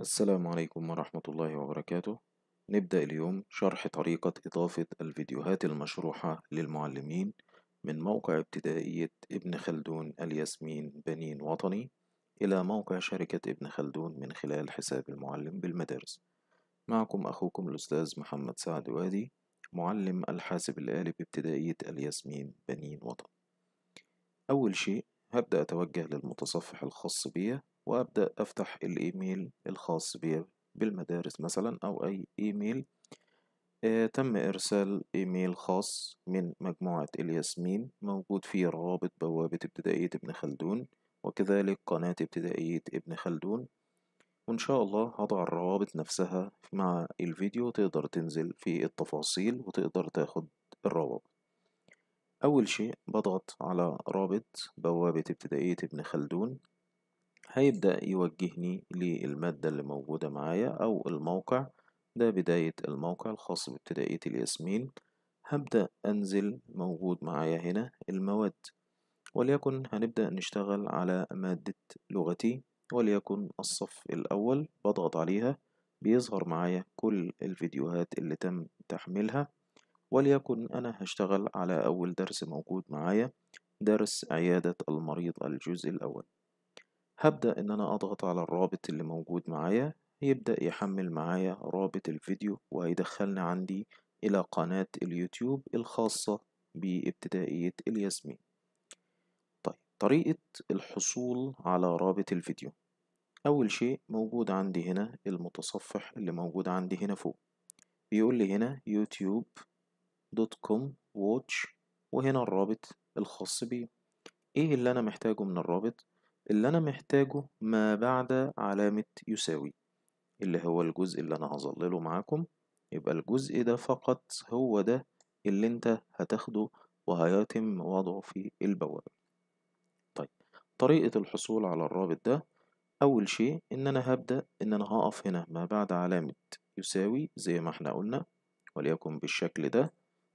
السلام عليكم ورحمة الله وبركاته نبدأ اليوم شرح طريقة إضافة الفيديوهات المشروحة للمعلمين من موقع ابتدائية ابن خلدون الياسمين بنين وطني إلى موقع شركة ابن خلدون من خلال حساب المعلم بالمدارس معكم أخوكم الأستاذ محمد سعد وادي معلم الحاسب الآلي بابتدائية الياسمين بنين وطني أول شيء هبدأ أتوجه للمتصفح الخاص بي وأبدأ أفتح الإيميل الخاص بي بالمدارس مثلا أو أي إيميل آه تم إرسال إيميل خاص من مجموعة الياسمين موجود فيه روابط بوابة ابتدائية ابن خلدون وكذلك قناة ابتدائية ابن خلدون وإن شاء الله هضع الروابط نفسها مع الفيديو تقدر تنزل في التفاصيل وتقدر تاخد الروابط أول شيء بضغط على رابط بوابة ابتدائية ابن خلدون هيبدأ يوجهني للمادة اللي موجودة معايا أو الموقع ده بداية الموقع الخاص بابتدائية الياسمين هبدأ أنزل موجود معايا هنا المواد وليكن هنبدأ نشتغل على مادة لغتي وليكن الصف الأول بضغط عليها بيظهر معايا كل الفيديوهات اللي تم تحميلها وليكن أنا هشتغل على أول درس موجود معايا درس عيادة المريض الجزء الأول هبدأ إن أنا أضغط على الرابط اللي موجود معايا يبدأ يحمل معايا رابط الفيديو وهيدخلني عندي إلى قناة اليوتيوب الخاصة بابتدائية الياسمين طيب طريقة الحصول على رابط الفيديو أول شيء موجود عندي هنا المتصفح اللي موجود عندي هنا فوق بيقول لي هنا يوتيوب دوت كوم واتش وهنا الرابط الخاص بيه ايه اللي انا محتاجه من الرابط اللي أنا محتاجه ما بعد علامة يساوي اللي هو الجزء اللي أنا هظلله معاكم يبقى الجزء ده فقط هو ده اللي أنت هتاخده وهيتم وضعه في البوابة طيب طريقة الحصول على الرابط ده أول شيء إن أنا هبدأ إن أنا هقف هنا ما بعد علامة يساوي زي ما احنا قلنا وليكن بالشكل ده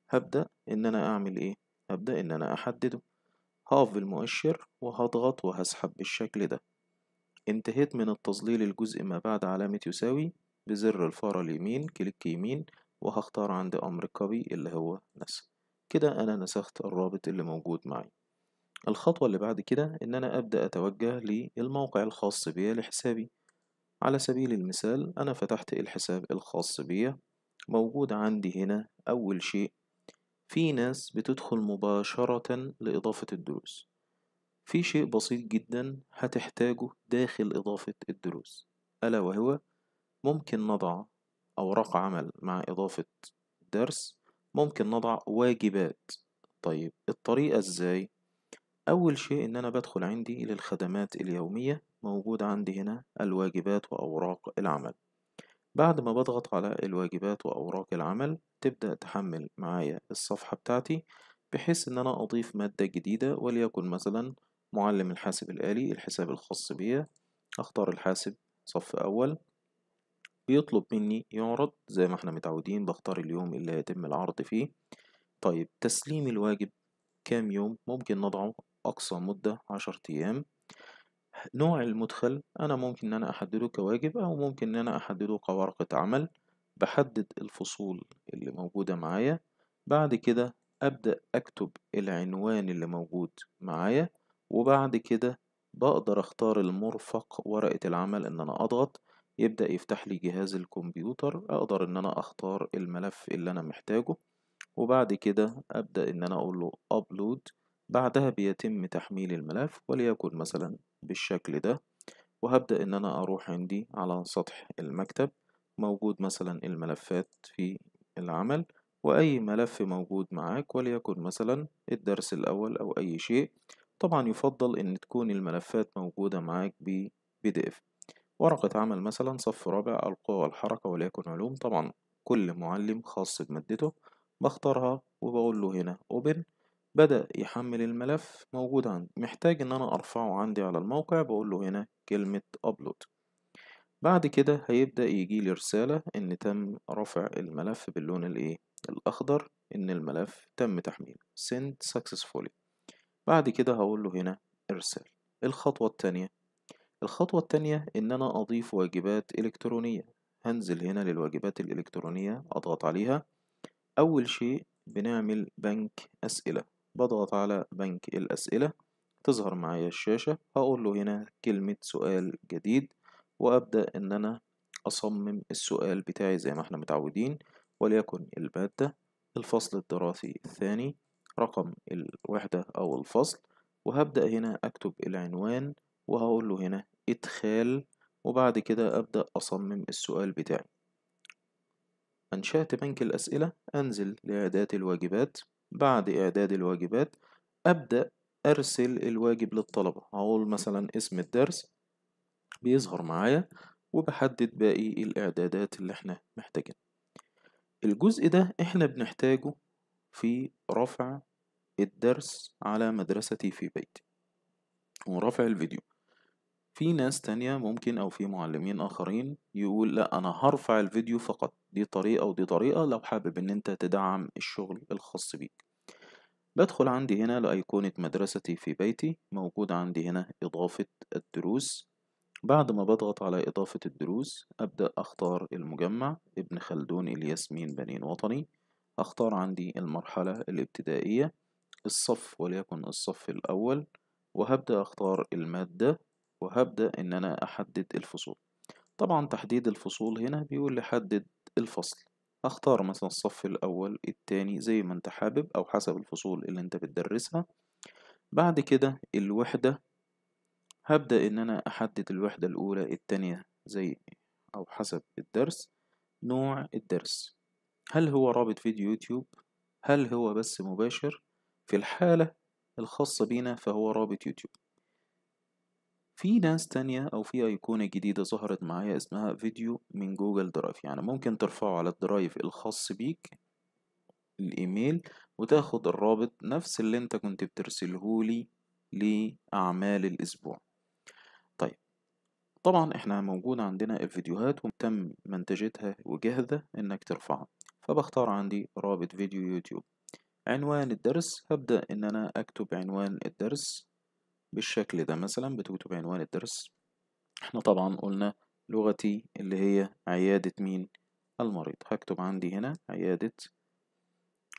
هبدأ إن أنا أعمل إيه؟ هبدأ إن أنا أحدده هقف بالمؤشر وهضغط وهسحب بالشكل ده انتهيت من التظليل الجزء ما بعد علامة يساوي بزر الفارة اليمين كليك يمين وهختار عند أمر كوبي اللي هو نسخ كده أنا نسخت الرابط اللي موجود معي الخطوة اللي بعد كده إن أنا أبدأ أتوجه للموقع الخاص بيا لحسابي على سبيل المثال أنا فتحت الحساب الخاص بيا موجود عندي هنا أول شيء في ناس بتدخل مباشرة لإضافة الدروس في شيء بسيط جدا هتحتاجه داخل إضافة الدروس ألا وهو ممكن نضع أوراق عمل مع إضافة درس ممكن نضع واجبات طيب الطريقة إزاي؟ أول شيء إن أنا بدخل عندي للخدمات اليومية موجود عندي هنا الواجبات وأوراق العمل بعد ما بضغط على الواجبات وأوراق العمل تبدأ تحمل معايا الصفحة بتاعتي بحيث إن أنا أضيف مادة جديدة وليكن مثلا معلم الحاسب الآلي الحساب الخاص بيا أختار الحاسب صف أول بيطلب مني يعرض زي ما احنا متعودين بختار اليوم اللي هيتم العرض فيه طيب تسليم الواجب كام يوم ممكن نضعه أقصى مدة عشر أيام نوع المدخل أنا ممكن إن أنا أحدده كواجب أو ممكن إن أنا أحدده كورقة عمل بحدد الفصول اللي موجودة معايا بعد كده أبدأ أكتب العنوان اللي موجود معايا وبعد كده بقدر أختار المرفق ورقة العمل إن أنا أضغط يبدأ يفتح لي جهاز الكمبيوتر أقدر إن أنا أختار الملف اللي أنا محتاجه وبعد كده أبدأ إن أنا أقول له أبلود بعدها بيتم تحميل الملف وليكن مثلا بالشكل ده وهبدأ إن أنا أروح عندي على سطح المكتب موجود مثلا الملفات في العمل وأي ملف موجود معاك وليكن مثلا الدرس الأول أو أي شيء طبعا يفضل إن تكون الملفات موجودة معاك ب PDF ورقة عمل مثلا صف رابع القوى والحركة وليكن علوم طبعا كل معلم خاص بمادته بختارها وبقول له هنا اوبن بدأ يحمل الملف موجود عندي محتاج ان انا ارفعه عندي على الموقع بقول له هنا كلمة ابلود بعد كده هيبدأ يجي لي رسالة ان تم رفع الملف باللون الايه الاخضر ان الملف تم تحميله send successfully بعد كده هقول له هنا ارسال الخطوة التانية الخطوة التانية ان انا اضيف واجبات الكترونية هنزل هنا للواجبات الالكترونية اضغط عليها اول شيء بنعمل بنك اسئلة بضغط على بنك الأسئلة تظهر معايا الشاشة هقول له هنا كلمة سؤال جديد وأبدأ إن أنا أصمم السؤال بتاعي زي ما احنا متعودين وليكن المادة الفصل الدراسي الثاني رقم الوحدة أو الفصل وهبدأ هنا أكتب العنوان وهقول له هنا إدخال وبعد كده أبدأ أصمم السؤال بتاعي أنشأت بنك الأسئلة أنزل لإعداد الواجبات بعد إعداد الواجبات أبدأ أرسل الواجب للطلبة هقول مثلا اسم الدرس بيظهر معايا وبحدد باقي الإعدادات اللي احنا محتاجينها الجزء ده احنا بنحتاجه في رفع الدرس على مدرستي في بيتي ورفع الفيديو في ناس تانية ممكن أو في معلمين آخرين يقول لأ أنا هرفع الفيديو فقط دي طريقة ودي طريقة لو حابب إن أنت تدعم الشغل الخاص بيك بدخل عندي هنا لأيقونة مدرستي في بيتي موجود عندي هنا إضافة الدروس بعد ما بضغط على إضافة الدروس أبدأ أختار المجمع ابن خلدون الياسمين بنين وطني أختار عندي المرحلة الابتدائية الصف وليكن الصف الأول وهبدأ أختار المادة وهبدأ إن أنا أحدد الفصول طبعا تحديد الفصول هنا بيقول لي حدد الفصل هختار مثلا الصف الأول التاني زي ما انت حابب أو حسب الفصول اللي انت بتدرسها بعد كده الوحدة هبدأ إن أنا أحدد الوحدة الأولى التانية زي أو حسب الدرس نوع الدرس هل هو رابط فيديو يوتيوب هل هو بث مباشر في الحالة الخاصة بينا فهو رابط يوتيوب في ناس تانية أو في أيقونة جديدة ظهرت معايا اسمها فيديو من جوجل درايف يعني ممكن ترفعه على الدرايف الخاص بيك الإيميل وتاخد الرابط نفس اللي أنت كنت بترسلهولي لأعمال الأسبوع طيب طبعا احنا موجود عندنا الفيديوهات وتم منتجتها وجاهزة انك ترفعها فبختار عندي رابط فيديو يوتيوب عنوان الدرس هبدأ ان انا اكتب عنوان الدرس بالشكل ده مثلا بتكتب عنوان الدرس احنا طبعا قلنا لغتي اللي هي عيادة مين المريض هكتب عندي هنا عيادة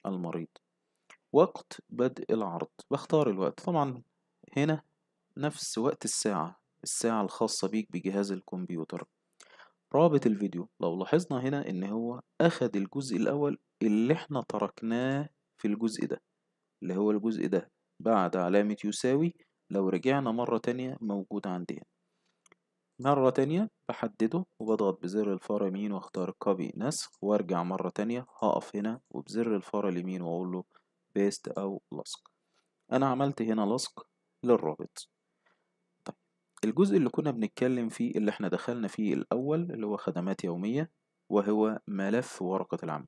المريض وقت بدء العرض بختار الوقت طبعا هنا نفس وقت الساعة الساعة الخاصة بيك بجهاز الكمبيوتر رابط الفيديو لو لاحظنا هنا ان هو اخد الجزء الاول اللي احنا تركناه في الجزء ده اللي هو الجزء ده بعد علامة يساوي لو رجعنا مرة تانية موجود عندنا مرة تانية بحدده وبضغط بزر الفار يمين واختار كوبي نسخ وارجع مرة تانية هقف هنا وبزر الفار اليمين واقول له بيست او لصق انا عملت هنا لصق للرابط طيب الجزء اللي كنا بنتكلم فيه اللي احنا دخلنا فيه الاول اللي هو خدمات يومية وهو ملف ورقة العمل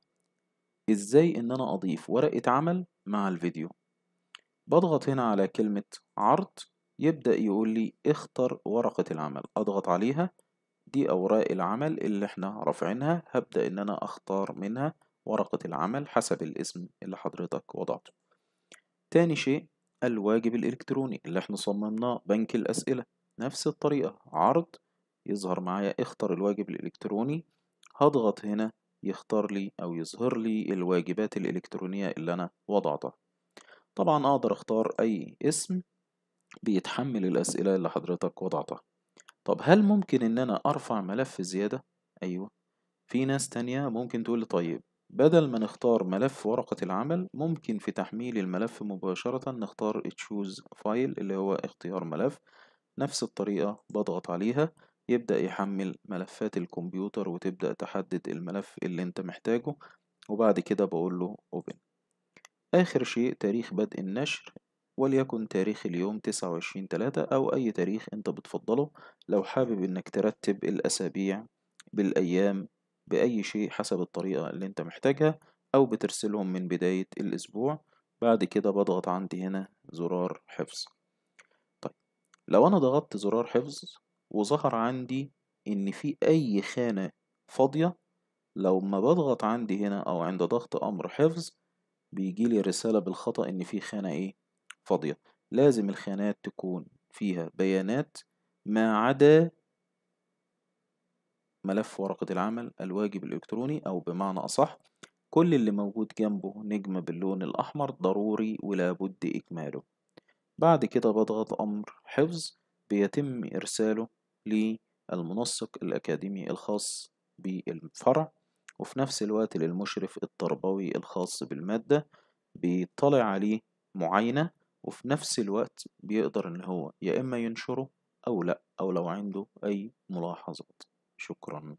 ازاي ان انا اضيف ورقة عمل مع الفيديو بضغط هنا على كلمة عرض يبدأ يقول لي اختر ورقة العمل اضغط عليها دي اوراق العمل اللي احنا رافعينها هبدأ ان انا اختار منها ورقة العمل حسب الاسم اللي حضرتك وضعته تاني شيء الواجب الالكتروني اللي احنا صممناه بنك الاسئلة نفس الطريقة عرض يظهر معايا اختر الواجب الالكتروني هضغط هنا يختار لي او يظهر لي الواجبات الالكترونية اللي انا وضعتها طبعا أقدر أختار أي اسم بيتحمل الأسئلة اللي حضرتك وضعتها طب هل ممكن إن أنا أرفع ملف زيادة؟ أيوه في ناس تانية ممكن تقول طيب بدل ما نختار ملف ورقة العمل ممكن في تحميل الملف مباشرة نختار choose file اللي هو اختيار ملف نفس الطريقة بضغط عليها يبدأ يحمل ملفات الكمبيوتر وتبدأ تحدد الملف اللي انت محتاجه وبعد كده بقول له open آخر شيء تاريخ بدء النشر وليكن تاريخ اليوم تسعة وعشرين تلاتة أو أي تاريخ أنت بتفضله لو حابب إنك ترتب الأسابيع بالأيام بأي شيء حسب الطريقة اللي أنت محتاجها أو بترسلهم من بداية الأسبوع بعد كده بضغط عندي هنا زرار حفظ طيب لو أنا ضغطت زرار حفظ وظهر عندي إن في أي خانة فاضية لو ما بضغط عندي هنا أو عند ضغط أمر حفظ بيجي لي رسالة بالخطأ إن في خانة إيه فاضية لازم الخانات تكون فيها بيانات ما عدا ملف ورقة العمل الواجب الإلكتروني أو بمعنى أصح كل اللي موجود جنبه نجمة باللون الأحمر ضروري ولابد إكماله بعد كده بضغط أمر حفظ بيتم إرساله للمنسق الأكاديمي الخاص بالفرع وفي نفس الوقت للمشرف التربوي الخاص بالمادة بيطلع عليه معاينة وفي نفس الوقت بيقدر إن هو يا إما ينشره أو لأ أو لو عنده أي ملاحظات شكرا